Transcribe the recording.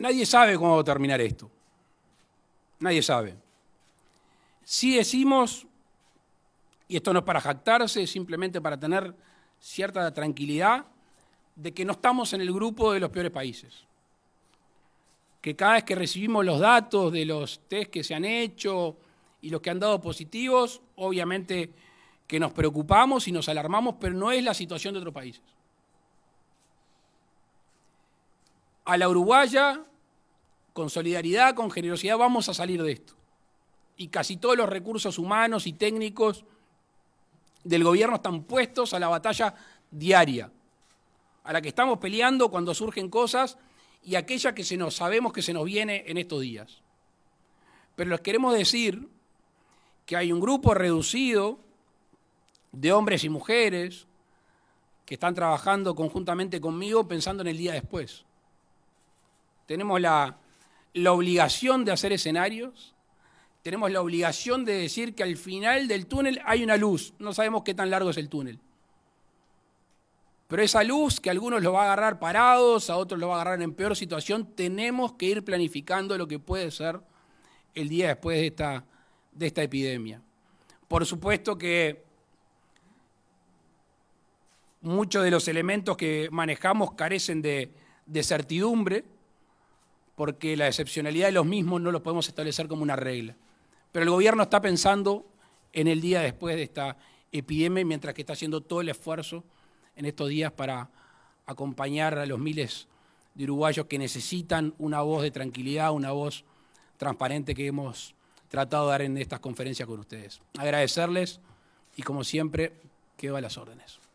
Nadie sabe cómo terminar esto. Nadie sabe. Si decimos, y esto no es para jactarse, simplemente para tener cierta tranquilidad, de que no estamos en el grupo de los peores países. Que cada vez que recibimos los datos de los test que se han hecho y los que han dado positivos, obviamente que nos preocupamos y nos alarmamos, pero no es la situación de otros países. A la uruguaya con solidaridad, con generosidad, vamos a salir de esto. Y casi todos los recursos humanos y técnicos del gobierno están puestos a la batalla diaria, a la que estamos peleando cuando surgen cosas y aquella que se nos, sabemos que se nos viene en estos días. Pero les queremos decir que hay un grupo reducido de hombres y mujeres que están trabajando conjuntamente conmigo pensando en el día después. Tenemos la la obligación de hacer escenarios, tenemos la obligación de decir que al final del túnel hay una luz, no sabemos qué tan largo es el túnel. Pero esa luz que a algunos lo va a agarrar parados, a otros lo va a agarrar en peor situación, tenemos que ir planificando lo que puede ser el día después de esta, de esta epidemia. Por supuesto que muchos de los elementos que manejamos carecen de certidumbre, porque la excepcionalidad de los mismos no lo podemos establecer como una regla. Pero el gobierno está pensando en el día después de esta epidemia, mientras que está haciendo todo el esfuerzo en estos días para acompañar a los miles de uruguayos que necesitan una voz de tranquilidad, una voz transparente que hemos tratado de dar en estas conferencias con ustedes. Agradecerles y como siempre, quedo a las órdenes.